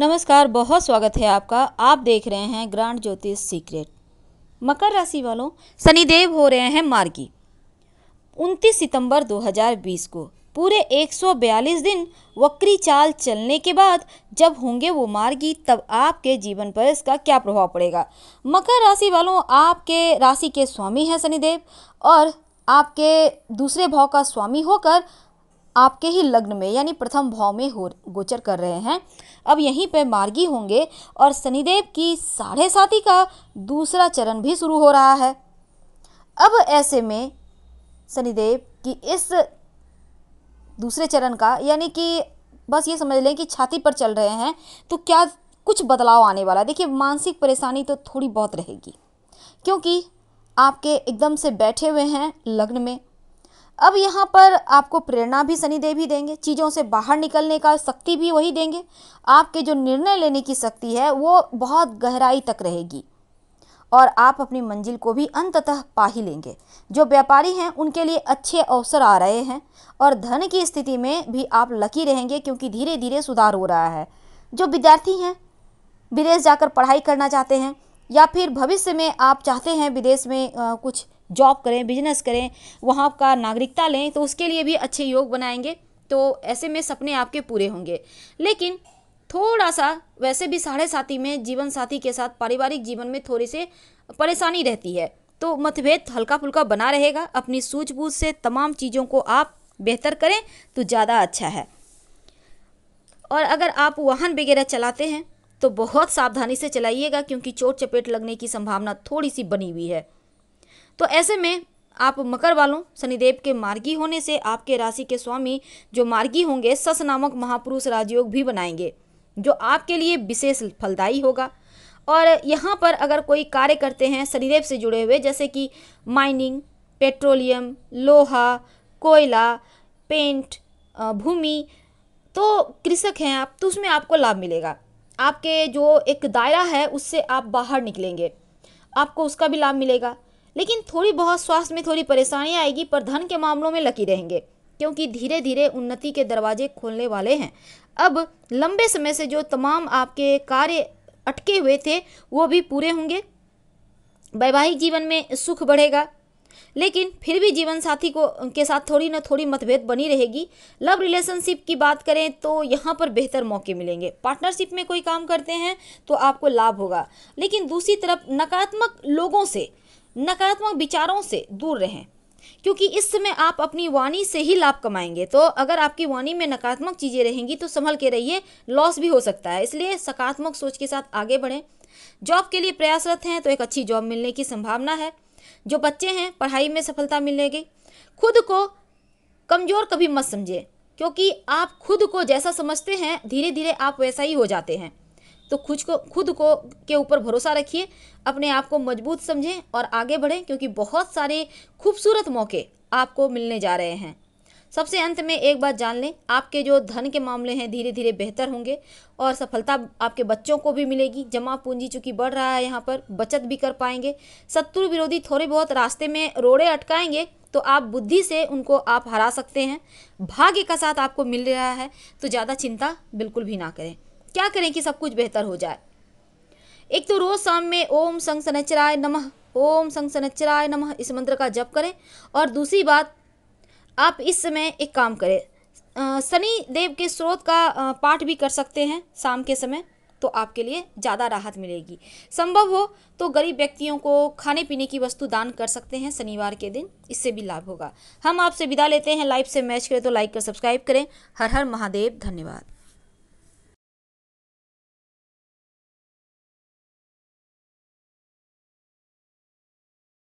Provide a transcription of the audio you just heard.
नमस्कार बहुत स्वागत है आपका आप देख रहे हैं ग्रांड ज्योतिष सीक्रेट मकर राशि वालों शनिदेव हो रहे हैं मार्गी 29 सितंबर 2020 को पूरे 142 दिन वक्री चाल चलने के बाद जब होंगे वो मार्गी तब आपके जीवन पर इसका क्या प्रभाव पड़ेगा मकर राशि वालों आपके राशि के स्वामी हैं शनिदेव और आपके दूसरे भाव का स्वामी होकर आपके ही लग्न में यानी प्रथम भाव में हो गोचर कर रहे हैं अब यहीं पर मार्गी होंगे और शनिदेव की साढ़े साथी का दूसरा चरण भी शुरू हो रहा है अब ऐसे में शनिदेव की इस दूसरे चरण का यानी कि बस ये समझ लें कि छाती पर चल रहे हैं तो क्या कुछ बदलाव आने वाला है देखिए मानसिक परेशानी तो थोड़ी बहुत रहेगी क्योंकि आपके एकदम से बैठे हुए हैं लग्न में अब यहाँ पर आपको प्रेरणा भी शनि देव ही देंगे चीज़ों से बाहर निकलने का शक्ति भी वही देंगे आपके जो निर्णय लेने की शक्ति है वो बहुत गहराई तक रहेगी और आप अपनी मंजिल को भी अंततः पा ही लेंगे जो व्यापारी हैं उनके लिए अच्छे अवसर आ रहे हैं और धन की स्थिति में भी आप लकी रहेंगे क्योंकि धीरे धीरे सुधार हो रहा है जो विद्यार्थी हैं विदेश जाकर पढ़ाई करना चाहते हैं या फिर भविष्य में आप चाहते हैं विदेश में आ, कुछ जॉब करें बिजनेस करें वहाँ का नागरिकता लें तो उसके लिए भी अच्छे योग बनाएंगे तो ऐसे में सपने आपके पूरे होंगे लेकिन थोड़ा सा वैसे भी साढ़े साथी में जीवन साथी के साथ पारिवारिक जीवन में थोड़ी से परेशानी रहती है तो मतभेद हल्का फुल्का बना रहेगा अपनी सूझबूझ से तमाम चीज़ों को आप बेहतर करें तो ज़्यादा अच्छा है और अगर आप वाहन वगैरह चलाते हैं तो बहुत सावधानी से चलाइएगा क्योंकि चोट चपेट लगने की संभावना थोड़ी सी बनी हुई है तो ऐसे में आप मकर वालों शनिदेव के मार्गी होने से आपके राशि के स्वामी जो मार्गी होंगे सस नामक महापुरुष राजयोग भी बनाएंगे जो आपके लिए विशेष फलदायी होगा और यहाँ पर अगर कोई कार्य करते हैं शनिदेव से जुड़े हुए जैसे कि माइनिंग पेट्रोलियम लोहा कोयला पेंट भूमि तो कृषक हैं आप तो उसमें आपको लाभ मिलेगा आपके जो एक दायरा है उससे आप बाहर निकलेंगे आपको उसका भी लाभ मिलेगा लेकिन थोड़ी बहुत स्वास्थ्य में थोड़ी परेशानी आएगी पर धन के मामलों में लकी रहेंगे क्योंकि धीरे धीरे उन्नति के दरवाजे खोलने वाले हैं अब लंबे समय से जो तमाम आपके कार्य अटके हुए थे वो भी पूरे होंगे वैवाहिक जीवन में सुख बढ़ेगा लेकिन फिर भी जीवन साथी को के साथ थोड़ी ना थोड़ी मतभेद बनी रहेगी लव रिलेशनशिप की बात करें तो यहाँ पर बेहतर मौके मिलेंगे पार्टनरशिप में कोई काम करते हैं तो आपको लाभ होगा लेकिन दूसरी तरफ नकारात्मक लोगों से नकारात्मक विचारों से दूर रहें क्योंकि इस समय आप अपनी वाणी से ही लाभ कमाएंगे तो अगर आपकी वाणी में नकारात्मक चीज़ें रहेंगी तो संभल के रहिए लॉस भी हो सकता है इसलिए सकारात्मक सोच के साथ आगे बढ़ें जॉब के लिए प्रयासरत हैं तो एक अच्छी जॉब मिलने की संभावना है जो बच्चे हैं पढ़ाई में सफलता मिलेगी खुद को कमज़ोर कभी मत समझें क्योंकि आप खुद को जैसा समझते हैं धीरे धीरे आप वैसा ही हो जाते हैं तो खुद को खुद को के ऊपर भरोसा रखिए अपने आप को मजबूत समझें और आगे बढ़ें क्योंकि बहुत सारे खूबसूरत मौके आपको मिलने जा रहे हैं सबसे अंत में एक बात जान लें आपके जो धन के मामले हैं धीरे धीरे बेहतर होंगे और सफलता आपके बच्चों को भी मिलेगी जमा पूंजी चूंकि बढ़ रहा है यहाँ पर बचत भी कर पाएंगे शत्रु विरोधी थोड़े बहुत रास्ते में रोड़े अटकाएंगे तो आप बुद्धि से उनको आप हरा सकते हैं भाग्य का साथ आपको मिल रहा है तो ज़्यादा चिंता बिल्कुल भी ना करें क्या करें कि सब कुछ बेहतर हो जाए एक तो रोज़ शाम में ओम संग सनचराय नमः ओम संग सनचराय नमः इस मंत्र का जप करें और दूसरी बात आप इस समय एक काम करें शनि देव के स्रोत का पाठ भी कर सकते हैं शाम के समय तो आपके लिए ज़्यादा राहत मिलेगी संभव हो तो गरीब व्यक्तियों को खाने पीने की वस्तु दान कर सकते हैं शनिवार के दिन इससे भी लाभ होगा हम आपसे विदा लेते हैं लाइव से मैच करें तो लाइक कर सब्सक्राइब करें हर हर महादेव धन्यवाद